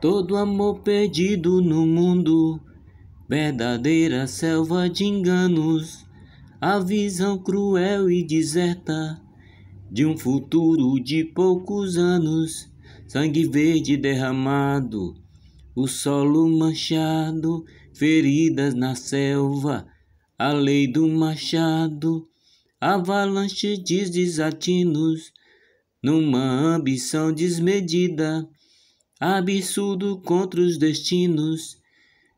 Todo amor perdido no mundo, verdadeira selva de enganos, a visão cruel e deserta de um futuro de poucos anos, sangue verde derramado, o solo manchado, feridas na selva, a lei do machado, avalanche de desatinos, numa ambição desmedida absurdo contra os destinos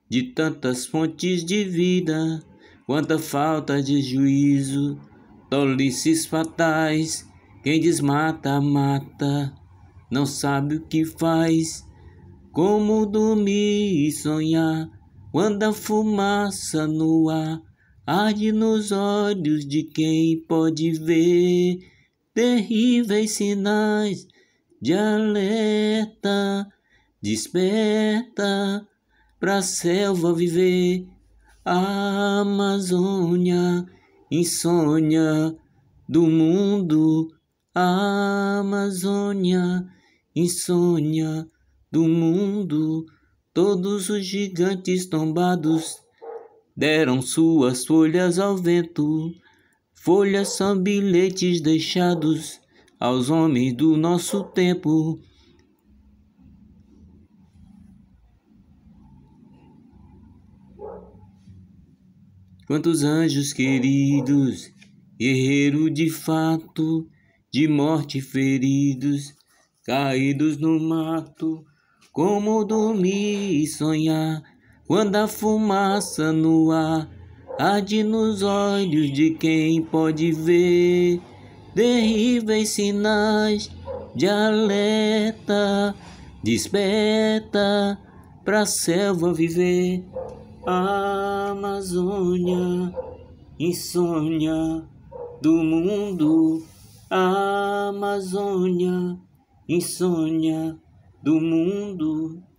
de tantas fontes de vida, quanta falta de juízo, tolices fatais. Quem desmata, mata, não sabe o que faz. Como dormir e sonhar quando a fumaça no ar arde nos olhos de quem pode ver terríveis sinais de alerta, desperta pra selva viver. A Amazônia, insônia do mundo. A Amazônia, insônia do mundo. Todos os gigantes tombados deram suas folhas ao vento. Folhas são bilhetes deixados aos homens do nosso tempo. Quantos anjos queridos, guerreiro de fato, de morte feridos, caídos no mato, como dormir e sonhar, quando a fumaça no ar arde nos olhos de quem pode ver. Terríveis sinais de alerta, desperta pra selva viver. A Amazônia, insônia do mundo. A Amazônia, insônia do mundo.